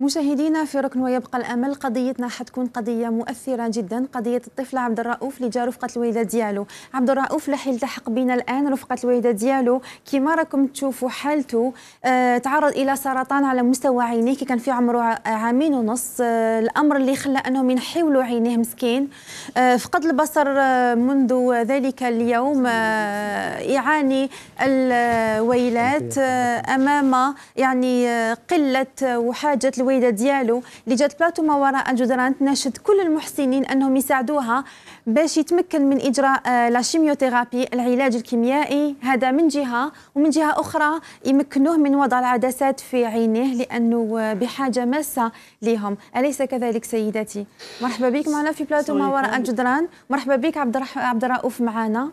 مشاهدينا في ركن ويبقى الامل قضيتنا حتكون قضيه مؤثره جدا قضيه الطفل عبد الرؤوف اللي جا رفقه الوالده ديالو عبد الرؤوف راح يلتحق بنا الان رفقه الوالده ديالو كما راكم تشوفوا حالته آه تعرض الى سرطان على مستوى عينيه كي كان في عمره عامين ونص آه الامر اللي خلى انهم ينحولوا عينيه مسكين آه فقد البصر آه، منذ ذلك اليوم آه يعاني الويلات آه امام يعني آه، قله وحاجه السويده ديالو اللي جات بلاتو ما وراء الجدران تناشد كل المحسنين انهم يساعدوها باش يتمكن من اجراء آه، لاشيميوثيرابي العلاج الكيميائي هذا من جهه ومن جهه اخرى يمكنوه من وضع العدسات في عينيه لانه آه، بحاجه ماسه لهم اليس كذلك سيدتي مرحبا بك معنا في بلاتو ما وراء الجدران مرحبا بك عبد الرح... عبد الرؤوف معنا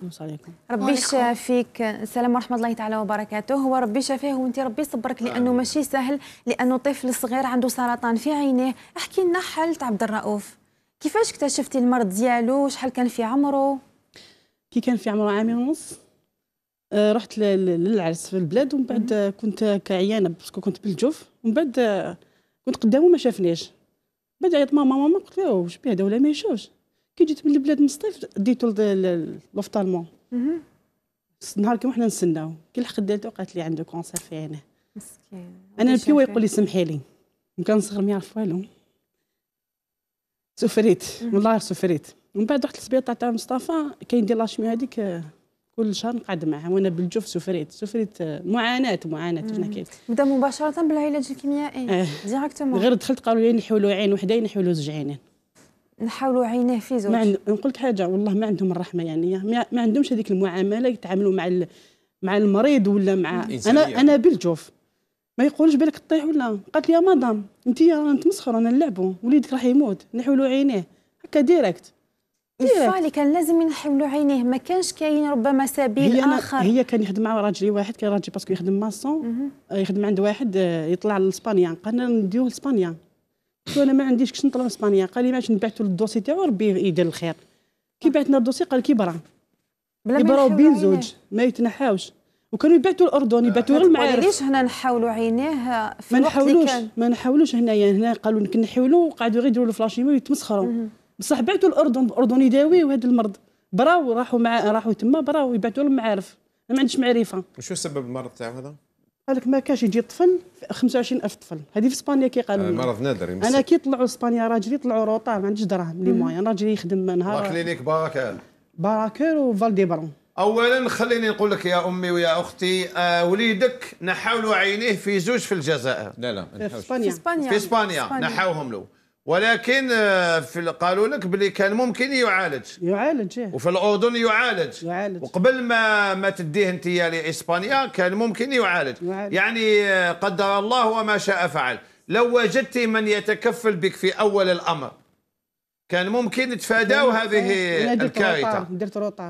ربي يشافيك السلام ورحمه الله تعالى وبركاته هو ربي شافيه وانت ربي صبرك لانه ماشي سهل لانه طفل صغير عنده عنده سرطان في عينيه احكي لنا حالة عبد الرؤوف كيفاش اكتشفتي المرض ديالو شحال كان في عمره كي كان في عمره عام ونص آه، رحت للعرس في البلاد ومن بعد كنت كعيانه باسكو كنت بالجوف ومن بعد كنت قدامه ما شافنيش بعد عيط ماما ماما قلت له واش بيه هذا ولا ما يشوفش كي جيت من البلاد من الصيف ديتو لوفطالمون نهار كيما حنا نسناو كي لحقت دالته قالت لي عنده كونسير في عينه مسكين انا البيو يقول لي سمحي لي كان صغر ما يعرف والو سفريت والله غير سفريت من بعد رحت للسبيطار تاع مصطفى كاين ديال لاشمي هذيك آه، كل شهر نقعد معاه وانا بالجوف سفريت سفريت آه، معاناه معاناه باش كيف بدا مباشره بالعلاج الكيميائي ديراكتومون آه. غير دخلت قالوا لي نحيوا له عين وحده نحيوا له زوج عينين نحاولوا عينيه في زوج ما عند... نقول لك حاجه والله ما عندهم الرحمه يعني ما, ما عندهمش هذيك المعامله يتعاملوا مع ال... مع المريض ولا مع انا انا بالجوف ما يقولش بالك طيح ولا قالت لي يا مدام انت راه نتمسخر انا نلعبوا وليدك راح يموت نحولوا عينيه هكا ديريكت الفالي كان لازم ينحولوا عينيه ما كانش كاين ربما سبيل هي اخر هي كان يخدم مع راجلي واحد كان راجلي باسكو يخدم ماسون يخدم عند واحد آه، يطلع لاسبانيا قالنا نديوه لاسبانيا قلت انا ما عنديش كش نطلع لاسبانيا قال لي باش نبعثو الدوسي تاعو ربي يدير الخير كي بعثنا الدوسي قال كي برا يبراو بين زوج ما يتنحاوش وكانوا يبعثوا الاردن يعني يبعثوا غير المعارف علاش هنا نحاولوا عينيه في ما نحاولوش ما نحاولوش هنايا يعني هنا قالوا لك نحاولوا وقعدوا غير يديروا الفلاشي ويتمسخروا بصح بعثوا الاردن الاردن يداوي وهذا المرض براو راحوا مع راحوا تما براو يبعثوا للمعارف انا ما عنديش معرفه وشو سبب المرض تاع هذا قال لك ما كاش يجي طفل 25000 طفل هذه في اسبانيا كي قالوا آه، مرض نادر انا كي طلعوا اسبانيا راجلي طلعوا روطا ما عنديش دراهم لي موان راجلي يخدم نهار لا كلينيك باراكير باراكير وفالدي برون اولا خليني نقول لك يا امي ويا اختي آه وليدك نحاولوا عينيه في زوج في الجزائر لا لا في اسبانيا في اسبانيا نحاوهم له ولكن آه، في قالوا لك بلي كان ممكن يعالج يعالج إيه؟ وفي الاردن يعالج يعالج وقبل ما ما تديه انت لاسبانيا كان ممكن يعالج, يعالج. يعني آه، قدر الله وما شاء فعل لو وجدت من يتكفل بك في اول الامر كان ممكن تفاداو هذه الكارثه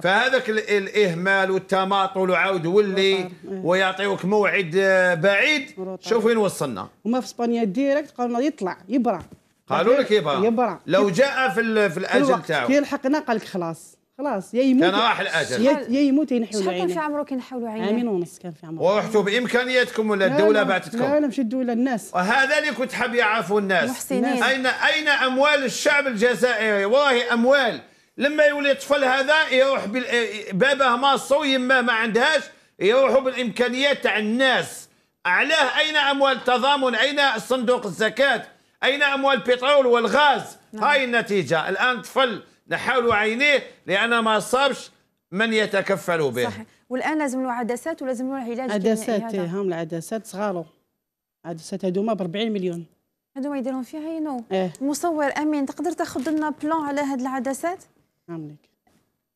فهذاك الاهمال والتماطل وعاود ولي إيه. ويعطيوك موعد آه، بعيد شوف وين وصلنا وما في اسبانيا ديريكت قالوا يطلع يبرع قالوا لك يبرع يبرع لو جاء في, في الاجل تاعو كي لحقنا قال لك خلاص خلاص يا يموت كان راح الاجل يا يموت ينحيوا شحال كان في عمرك كينحيوا العين؟ عامين ونص كان في عمره ورحتوا بامكانياتكم ولا الدوله بعثتكم؟ لا لا مش الدوله الناس وهذا اللي كنت حاب يعرفوا الناس محسنين اين اين اموال الشعب الجزائري؟ والله اموال لما يولي الطفل هذا يروح بال... ما ماصو ما ما عندهاش يروحوا بالامكانيات تاع الناس علاه اين اموال التضامن؟ اين صندوق الزكاه؟ اين اموال البترول والغاز؟ نعم. هاي النتيجه الان طفل نحاولوا عينيه لان ما صابش من يتكفل به صحيح والان لازم له عدسات ولازم له علاج عدسات إيه، هم العدسات صغارو عدسات هذوما ب 40 مليون هذوما يديرهم فيها ينو إيه،, إيه؟ مصور امين تقدر تاخذ لنا بلون على هاد العدسات عاملك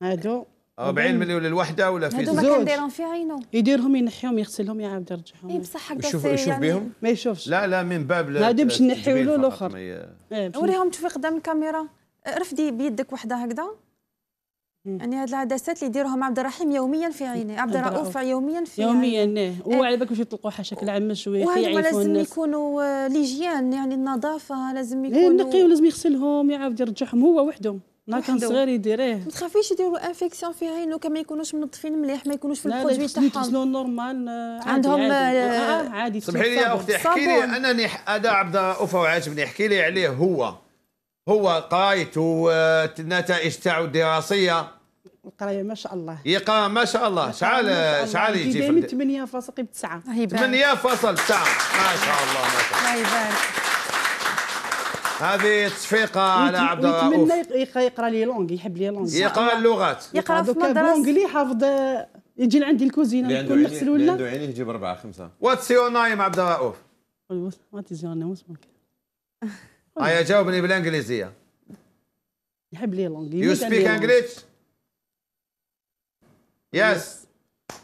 هادو 40 مليون للوحده ولا في زوج هذوما كنديرهم فيها ينو إيه، يديرهم ينحيهم يغسلهم يعاود يرجعهم اي بصح هكا يشوف يشوف يعني بهم ما يشوفش لا لا من باب هادو باش نحيو له الاخر وريهم تشوفي قدام الكاميرا رفدي بيدك وحده هكذا يعني هاد العدسات اللي يديروهم عبد الرحيم يوميا في عينيه عبد الرؤوف يوميا في يوميا نعم هو على بالك باش يطلقوها شكل عام شويه عيني لازم يكونوا آه، ليجيان يعني النظافه لازم إيه، يكونوا نقي ولازم يغسلهم يعاود يرجعهم هو وحده ما كان صغير يديريه ما تخافيش يديروا انفيكسيون في عينه كما يكونوش منظفين مليح ما يكونوش في البروجي تاعهم لا يغسلوا نورمال عندهم عادي, آه، آه، عادي. سمحي لي يا اختي احكي لي انني هذا عبد الرؤوف وعاجبني احكي لي عليه هو هو قرايته ونتائج تاعو الدراسيه القرايه ما شاء الله يقرا ما شاء الله شعال شعال يجي في 8.9 8.9 ما شاء الله ما شاء الله يبارك هذه تصفيقه على عبد الرؤوف يتمنى يقرا لي لونغ يحب لي لونغ يقرا اللغات يقرا في المدرسه لونغلي حافظ يجي لعندي الكوزينه يكون نغسلو ولا عنده عينيه يجيب اربعه خمسه واتس يور نايم عبد الرؤوف وات يور نايم هيا آه، جاوبني بالانجليزيه يحب لي الانجليزي يو سبيك انجليش يس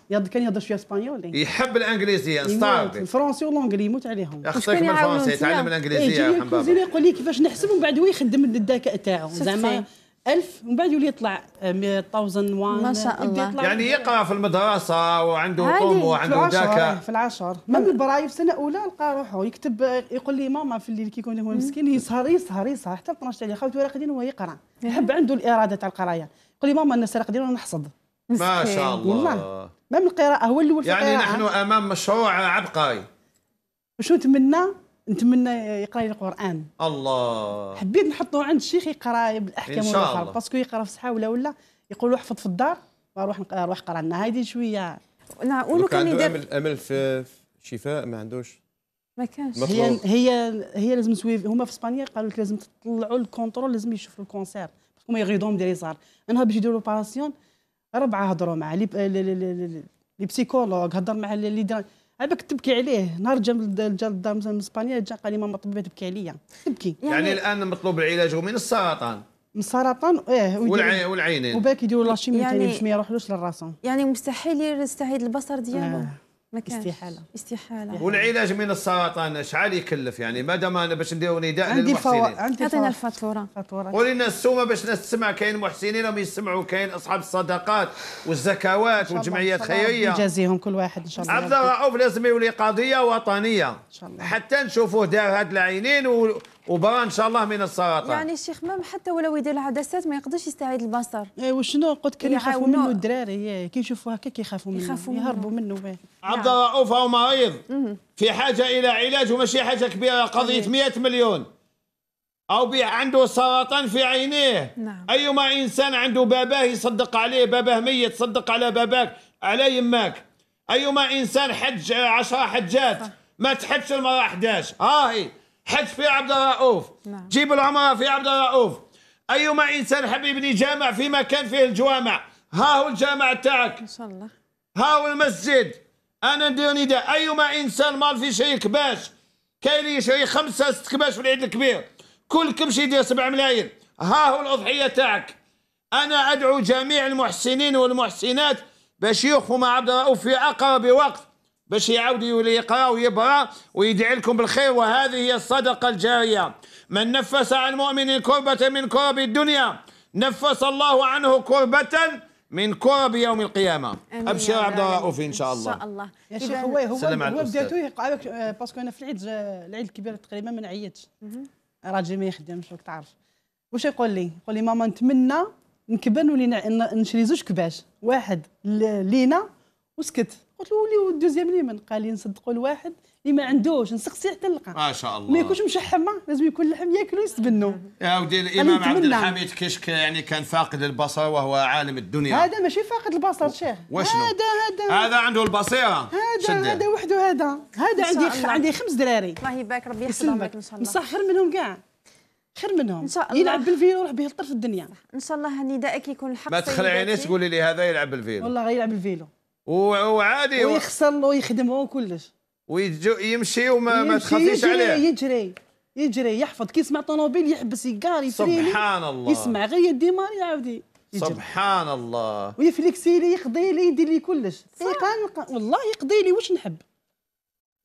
يض كان يهضر شويه اسبانيولي إيه. يحب الانجليزيه إيه، نستعرض الفرونسي والانجلي يموت عليهم اختك من الفرونسي تعلم الانجليزيه يا إيه، حنبابه يقول لي كيفاش نحسب ومن بعد هو يخدم الذكاء تاعو زعما ألف ومن بعد يولي يطلع 1001 آه، ما شاء الله يعني يقرا في المدرسه وعنده طم وعنده ذاك في العشر من البرايف سنه اولى لقى روحه يكتب آه، يقول لي ماما في الليل كيكون هو مسكين يسهر يسهر يسهر حتى 12 تاعي خاوتي قاعدين وهو يقرا يحب عنده الاراده تاع القرايه يقول لي ماما الناس قاعدين نحصد ما شاء الله نعم. ما من القراءه هو الاول في يعني القراءة. نحن امام مشروع عبقري وشو نتمنى نتمنى يقرا لي القران الله حبيت نحطه عند الشيخ يقرا بالاحكام والاخر باسكو يقرا في صحه ولا ولا يقول له احفظ في الدار واروح نروح قرا لنا هذه شويه انا كان عنده امل امل في شفاء ما عندوش ما كانش هي هي هي لازم تسوي هما في اسبانيا قالوا لك لازم تطلعوا الكونترول لازم يشوفوا الكونسير باسكو ما يغيضهم ديري صار انا باش يديروا لوباراسيون ربعه هضروا مع لي بسيكولوج هضر مع اللي عباك تبكي عليه نهار جا جا للدار من اسبانيا جا قال لي ماما طبيبه تبكي عليا تبكي يعني, يعني الان مطلوب العلاج من السرطان من السرطان ايه والعين والعينين وباك يديروا لاشيميو يعني ثاني باش ما يروحلوش للراسون يعني مستحيل يستعيد البصر ديالو آه. استحاله استحاله والعلاج من السرطان شحال يكلف يعني ما دام انا باش نديرو نداء عندي للمحسنين عندي عطينا الفاتوره قولي لنا السومه باش تسمع كاين محسنين راهم يسمعوا كاين اصحاب الصدقات والزكوات والجمعيات الخيريه نجازيهم كل واحد ان شاء الله عبد الرؤوف لازم يولي قضيه وطنيه ان شاء الله حتى نشوفوه دار هاد العينين و... وبرا ان شاء الله من السرطان يعني الشيخ مام حتى ولو يدير العدسات ما يقدرش يستعيد البصر اي وشنو قلت كان يعني إيه، يخافوا منه الدراري كي يشوفوا هكا كيخافوا منه يخافوا يهربوا منه, منه. إيه. عبد نعم. الرؤوف هو مريض في حاجه الى علاج وماشي حاجه كبيره قضيه 100 مليون او عنده سرطان في عينيه نعم. ايما انسان عنده باباه يصدق عليه باباه ميت صدق على باباك على يماك ايما انسان حج 10 حجات ما تحجش المره 11 هاهي حد في عبد الرؤوف نعم. جيب العمرة في عبد الرؤوف أيما إنسان حبيب جامع في مكان فيه الجوامع ها هو الجامع تاعك إن شاء الله ها هو المسجد أنا ندير نداء أيما إنسان مال في شيء كباش كاين يشري خمسة ست كباش في العيد الكبير كل كمشي يدير سبع ملايين ها هو الأضحية تاعك أنا أدعو جميع المحسنين والمحسنات باش يوقفوا مع عبد الرؤوف في أقرب وقت باش يعاود يولي يقرا ويبرا ويدعي لكم بالخير وهذه هي الصدقة الجارية من نفس عن مؤمن كربة من كرب الدنيا نفس الله عنه كربة من كرب يوم القيامة أبشر عبد الرؤوف إن شاء الله إن شاء الله يا شيخ هو هو بدايته يقع لك آه، باسكو أنا في العيد آه، العيد الكبير تقريبا ما نعيطش راجل ما يخدمش راك تعرف واش يقول لي؟ يقول لي ماما نتمنى نكبر نولي نشري زوج كباش واحد لينا وسكت قلت له ولي والدوزيام ليمن قال لي نصدقوا الواحد اللي ما عندوش نسقسي حتى نلقى ما شاء الله ما يكونش مشحم لازم يكون اللحم ياكلوا يستبنوا يا ودي الامام عبد الحميد كشك يعني كان فاقد البصر وهو عالم الدنيا هذا ماشي فاقد البصر شيخ واشنو هذا هذا هذا عنده البصيره هذا هذا وحده هذا هذا عندي خ... عندي خمس دراري الله يبارك ربي يحفظ عمرك ان شاء الله بصح خير منهم كاع خير منهم ان شاء الله يلعب بالفيلو يروح به لطرف الدنيا ان شاء الله ندائك يكون الحق ما تخلعينيش تقولي لي هذا يلعب بالفيلو والله غيلعب بالفيلو وعادي ويخسر ويخدمه وكلش ويجو يمشي وما ما تخافيش عليه يجري يجري يحفظ كي يسمع طوموبيل يحبس يقار سبحان الله يسمع غير يدي ماري عاودي سبحان الله ويفليكسي لي يقضي لي يدير لي كلش طيب، والله يقضي لي واش نحب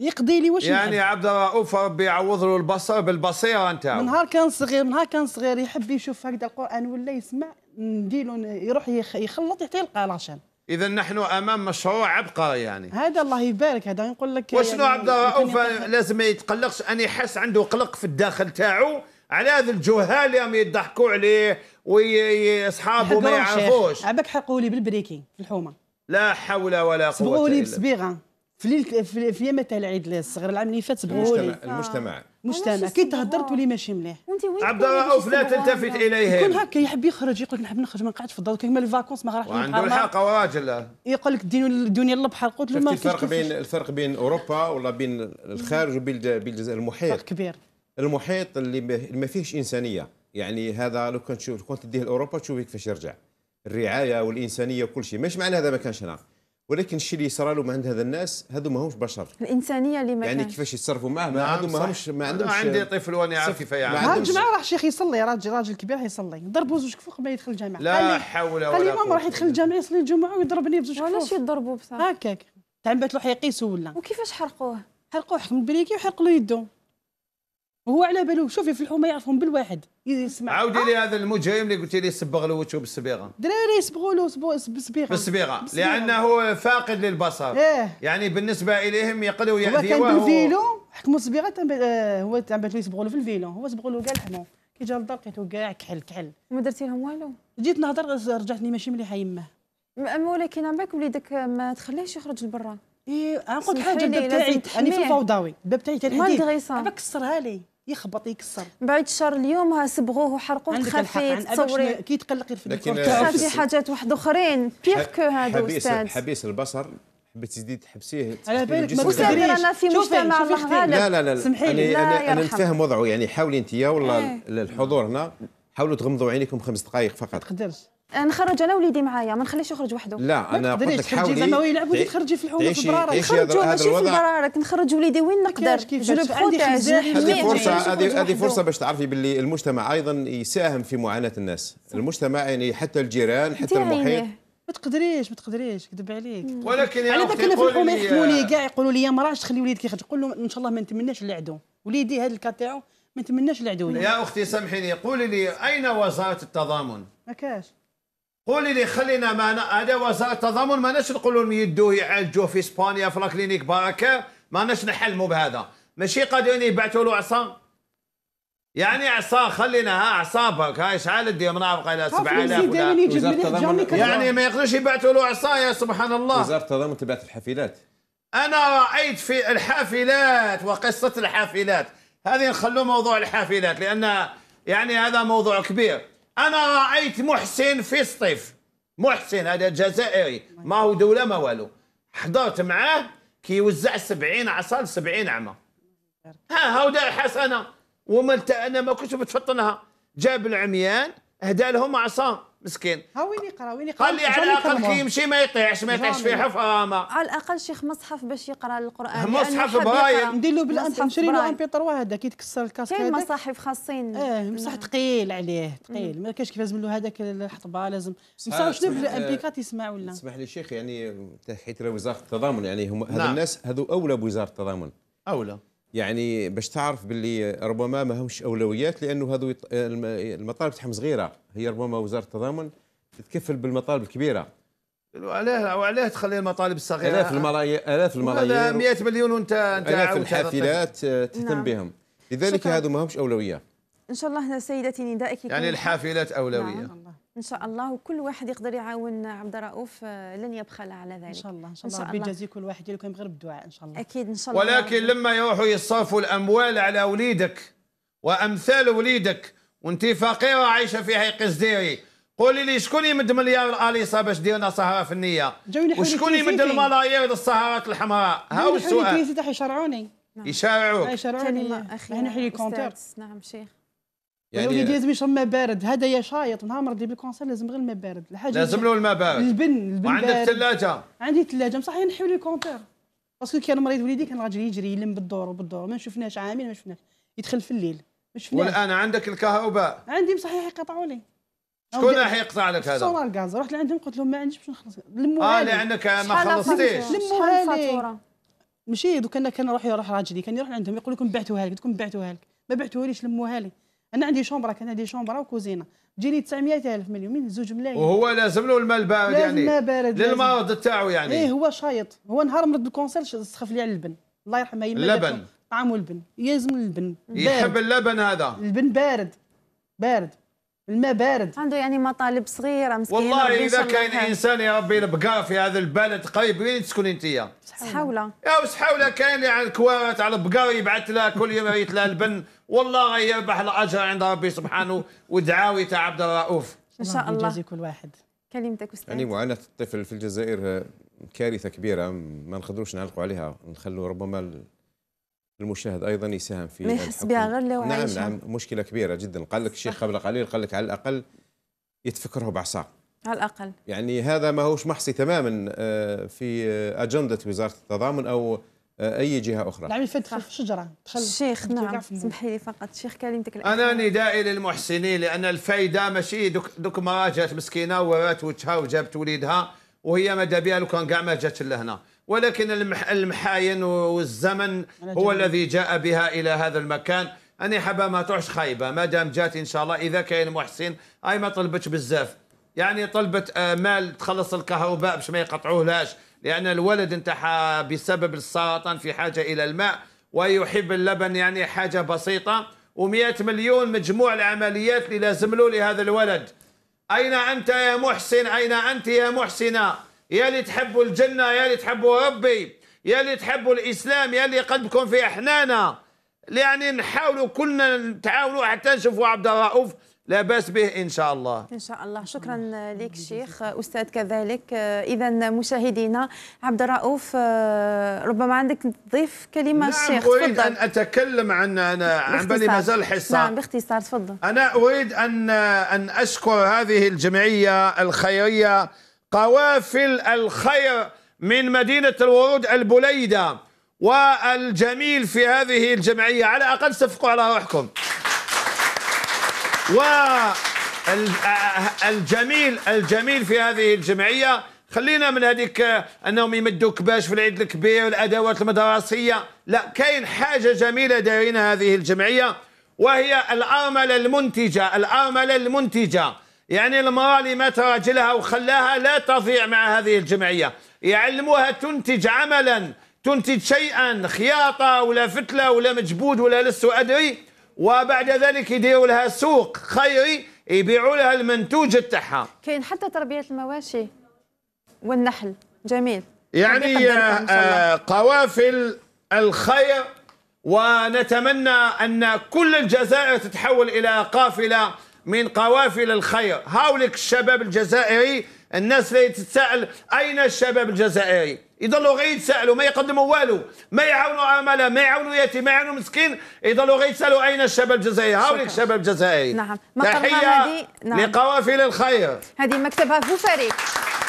يقضي لي واش يعني نحب. عبد الرؤوف ربي يعوض له البصر بالبصيره نتاعو من نهار كان صغير من نهار كان صغير يحب يشوف هكذا القران ولا يسمع له يروح يخلط حتى يلقى لاشين اذا نحن امام مشروع عبقري يعني هذا الله يبارك هذا نقول لك وشنو يعني عبد الرؤوف لازم ما يتقلقش ان يحس عنده قلق في الداخل تاعو على هذا الجهال يوم يضحكوا عليه واصحابه ما يعرفوش عبك حقوا لي بالبريكي في الحومه لا حول ولا قوه الا بالله بصبيغه في ليله في يوم العيد الصغير العام اللي فات سبقوا لي المجتمع, المجتمع. مجتمع كي تهضر تولي آه. ماشي مليح عبد الله لا تلتفت اليه يكون هكا يحب يخرج يقول لك نحب نخرج ما نقعدش في الدار كيما الفاكونس ما راح وعنده الحق راجل يقول لك ديني الدنيا للبحر قلت له ما الفرق بين الفرق بين اوروبا ولا بين الخارج وبين الجزائر المحيط فرق كبير المحيط اللي ما فيهش انسانيه يعني هذا لو كنت تشوف كنت تديه لاوروبا تشوف كيفاش يرجع الرعايه والانسانيه وكل شيء مش معنى هذا ما كانش هنا ولكن الشيء اللي صرا له عند هذا الناس هذو ماهمش بشر الانسانيه اللي ما يعني كيفاش يتصرفوا معاه ما نعم، هذو ما عندهمش عندي طفل وانا عارف كيف يعمل هاد الجماعه راح شيخ يصلي راجل راجل كبير يصلي ضربوا زوج كفوق ما يدخل الجامع لا حول ولا قوه ماما راح يدخل الجامع يصلي الجمعه ويضربني بزوج كفوف علاش يضربوا بصح هكاك تعبت له حيقيس ولا وكيفاش حرقوه حرقوه حكم البريكي وحرقوا له يده وهو على باله شوفي في الحومه يعرفهم بالواحد يسمع عاودي لي آه. هذا المجرم اللي قلتي لي صبغ له وجهه بالصبيغه دراري يصبغوا له بالصبيغه بالصبيغه لانه فاقد للبصر إيه؟ يعني بالنسبه اليهم يقدروا ياذيوه هو كان بالفيلو حكموا الصبيغه آه، هو تاع يصبغوا له في الفيلو هو صبغوا له كاع لحمه كي جا للدار لقيته كاع كحل كحل وما درتي لهم والو جيت نهضر رجعتني ماشي مليحه يمه ولكن عم بالك وليدك ما تخليهش يخرج لبرا اي نقول حاجه الباب تاعي انا في الفوضوي الباب تاعي تاع الحديد كسرها لي يخبط يكسر بعد شهر اليوم ها صبغوه وحرقوه تخافي تصوري كي تقلقي في الديكور تخافي حاجات واحد اخرين بيغ كو هذا استاذ حبيس البصر حبيتي تزيد تحبسيه على بالك ما تقدريش رانا في مجتمع الله لا لا لا سمحي لي انا انا نتفاهم وضعه يعني حاولي انت يا والله إيه. الحضور هنا حاولوا تغمضوا عينيكم خمس دقائق فقط ما تقدرش أه، نخرج انا وليدي معايا ما نخليش يخرج وحده لا انا قلت لك حاولي زعما يلعبوا لي إيه، تخرجي في الحومه إيه، في البرارة نخرجوا ماشي في البرارة نخرج وليدي وين نقدر جرب عندي فرصه هذه فرصه باش تعرفي باللي المجتمع ايضا يساهم في معاناه الناس المجتمع يعني حتى الجيران حتى المحيط ما تقدريش ما تقدريش كذب عليك ولكن يا اختي ذاك في الحومه لي كاع يقولوا لي يا مراه خلي وليدك يخرج قول له ان شاء الله ما نتمناش العدو وليدي هذا الكات تاعو ما نتمناش العدو يا اختي سامحيني قولي لي اين وزاره التضامن ما كاش قولي لي خلينا ما هذا وزاره التضامن ما ناش نقولوا لهم يدوه يعالجوه في اسبانيا في لاكلينيك باراكا ما ناش نحلموا بهذا ماشي قادرين يبعثوا له عصا يعني عصا خلينا ها عصابك هاي شحال دي من عبقى الى 7000 يعني ما يقدروش يبعثوا له عصا يا سبحان الله وزاره التضامن تبعث الحافلات انا رايت في الحافلات وقصه الحافلات هذه نخلو موضوع الحافلات لان يعني هذا موضوع كبير انا رايت محسن في الصيف محسن هذا جزائري ما هو دوله ما والو حضرت معاه كيوزع 70 عصا ل 70 عمى ها هاو دار حسنه وملت انا ما كنتش بتفطنها جاب العميان هدا لهم عصا مسكين ها وين يقرا وين يقرا قال لي على الاقل كي يمشي ما يطيحش ما يطيحش في حفامه على الاقل شيخ مصحف باش يقرا القران مصحف برايل ندير له بالانت نشري له ان بي 3 هذا كي تكسر الكاسكيت كاين مصاحف خاصين اه بصح ثقيل عليه ثقيل ما كاش لازم له هذاك الحطبه لازم بصح شنو الام بي 4 يسمع ولا اسمح لي شيخ يعني حيت وزاره التضامن يعني هم هذو نعم. الناس هذو اولى بوزاره التضامن اولى يعني باش تعرف باللي ربما ما همش اولويات لانه هذو المطالب تاعهم صغيره هي ربما وزاره التضامن تتكفل بالمطالب الكبيره وعلاه وعلاه تخلي المطالب الصغيره الاف الملايين الاف الملايين 100 مليون وانت انت الاف الحافلات آه، تهتم نعم. بهم لذلك هذو ما همش اولويه ان شاء الله سيدتي ندائك يعني الحافلات اولويه نعم. ان شاء الله وكل واحد يقدر يعاون عبد الرؤوف آه، لن يبخل على ذلك ان شاء الله ان شاء الله ربي يجازي كل واحد لكم غير بالدعاء ان شاء الله اكيد ان شاء الله ولكن لما يروحوا يصرفوا الاموال على وليدك وامثال وليدك وانت فقيره عايشه في حي قزديري قولي لي شكون يمد مليار الاليصه باش ديرنا سهره فنيه وشكون يمد الملايير للسهرات الحمراء ها هو السؤال يشرعوني يشرعوك آه، يشرعوني اخي حي نعم شيخ يعني اللي لازم يشرب ماء بارد هذا يا شايط نهار مرضي بالكونسير لازم غير الماء بارد الحاجه لازم له الماء بارد البن البن وعندك الثلاجه عندي ثلاجه بصح نحيو لي كونتير باسكو كان مريض وليدي كان راجل يجري يلم بالدور وبالدور ما شفناش عامين ما شفناش يدخل في الليل ما شفناش والان عندك الكهرباء عندي بصح يقطعوا لي شكون راح يقطع لك هذا؟ سونار الغاز رحت لعندهم قلت لهم ما عنديش باش نخلص لموها اه لانك ما خلصتيش لموها الفاتوره ماشي دوك انا كان نروح راجلي كان يروح عندهم يقول لكم بعتوها لك لكم بعتوها لك ما بعتوها ليش لموها لي انا عندي شومبرا كان عندي شومبرا وكوزينه تجيني 900000 مليون من زوج ملايين وهو لازم له الماء البارد يعني الماء بارد للمرض تاعو يعني ايه هو شايط هو نهار مرض الكونسير سخف لي على اللبن الله يرحمه يما اللبن طعمه اللبن يلزم اللبن يحب اللبن هذا اللبن بارد بارد الماء بارد عنده يعني مطالب صغيره مسكينه والله اذا كاين انسان يا ربي بقى في هذا البلد قريب وين تسكني انت يا سحاوله يا سحاوله كاين يعني كوارات على البقر يبعث لها كل يوم يبعث لها البن والله يربح الاجر عند ربي سبحانه ودعاوي تاع عبد الرؤوف ان شاء الله يجازي كل واحد كلمتك استاذ يعني معاناه الطفل في الجزائر كارثه كبيره ما نقدروش نعلقوا عليها نخلوا ربما المشاهد ايضا يساهم في ما يحس بها غير لو نعم عايشة. نعم مشكله كبيره جدا قال لك الشيخ قبل قليل قال لك على الاقل يتفكره بعصا على الاقل يعني هذا ما هوش محصي تماما آه، في آه، اجنده وزاره التضامن او آه، اي جهه اخرى نعم يفتح في شجره دخل شيخ نعم سمحي لي فقط شيخ كلمتك انا ندائي للمحسنين لان الفايده ماشي دوك, دوك ما جات مسكينه ورات وجهها وجابت وليدها وهي ماذا بها لو كان كاع ما جاتش لهنا ولكن المحاين والزمن هو الذي جاء بها إلى هذا المكان اني حابة ما تروحش خايبة ما دام جات إن شاء الله إذا كاين محسن أي ما طلبتش بزاف يعني طلبت آه، مال تخلص الكهرباء باش ما يقطعوهلاش لأن الولد نتاعها بسبب السرطان في حاجة إلى الماء ويحب اللبن يعني حاجة بسيطة و100 مليون مجموع العمليات اللي لازم له لهذا الولد أين أنت يا محسن أين أنت يا محسنة يا اللي تحبوا الجنة يا اللي تحبوا ربي يا اللي تحبوا الإسلام يا اللي قلبكم في أحنانا يعني نحاولوا كلنا نتعاونوا حتى نشوفوا عبد الرؤوف لا باس به ان شاء الله ان شاء الله شكرا لك شيخ استاذ كذلك اذا مشاهدينا عبد الرؤوف آه، ربما عندك تضيف كلمه نعم شيخ تفضل اريد ان اتكلم عن انا عن بالي مازال حصه نعم باختصار تفضل انا اريد ان ان اشكر هذه الجمعيه الخيريه قوافل الخير من مدينة الورود البليدة والجميل في هذه الجمعية على الأقل صفقوا على روحكم والجميل الجميل في هذه الجمعية خلينا من هذيك انهم يمدوا كباش في العيد الكبير الادوات المدرسيه لا كاين حاجه جميله دارينا هذه الجمعيه وهي الارمله المنتجه الارمله المنتجه يعني المرأة اللي مات راجلها وخلاها لا تضيع مع هذه الجمعية يعلموها تنتج عملا تنتج شيئا خياطة ولا فتلة ولا مجبود ولا لست أدري وبعد ذلك يديروا لها سوق خيري يبيعوا لها المنتوج تاعها كاين حتى تربية المواشي والنحل جميل يعني آه، قوافل الخير ونتمنى أن كل الجزائر تتحول إلى قافلة من قوافل الخير هاولك الشباب الجزائري الناس اللي تتساءل اين الشباب الجزائري يضلوا غير يتساءلوا ما يقدموا والو ما يعاونوا امله ما يعاونوا يتيم ما يعاونوا مسكين يضلوا غير يتساءلوا اين الشباب الجزائري هاولك الشباب الجزائري نعم تحيه نعم. لقوافل الخير هذه مكتبها فريق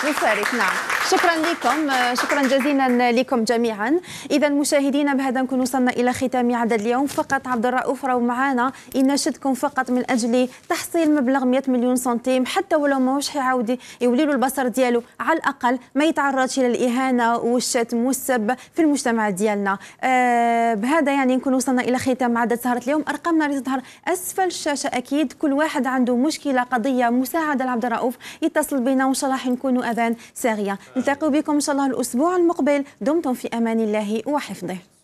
يسعدك نعم شكرا لكم شكرا جزيلا لكم جميعا اذا مشاهدينا بهذا نكون وصلنا الى ختام عدد اليوم فقط عبد الرؤوف راهو معنا يناشدكم فقط من اجل تحصيل مبلغ 100 مليون سنتيم حتى ولو ماهوش حيعاود يولي له البصر ديالو على الاقل ما يتعرضش الى الاهانه والشتم والسب في المجتمع ديالنا آه بهذا يعني نكون وصلنا الى ختام عدد سهره اليوم ارقامنا اللي تظهر اسفل الشاشه اكيد كل واحد عنده مشكله قضيه مساعده لعبد الرؤوف يتصل بنا وان شاء الله نكونوا اذان ساغية نلتقي بكم إن شاء الله الأسبوع المقبل دمتم في أمان الله وحفظه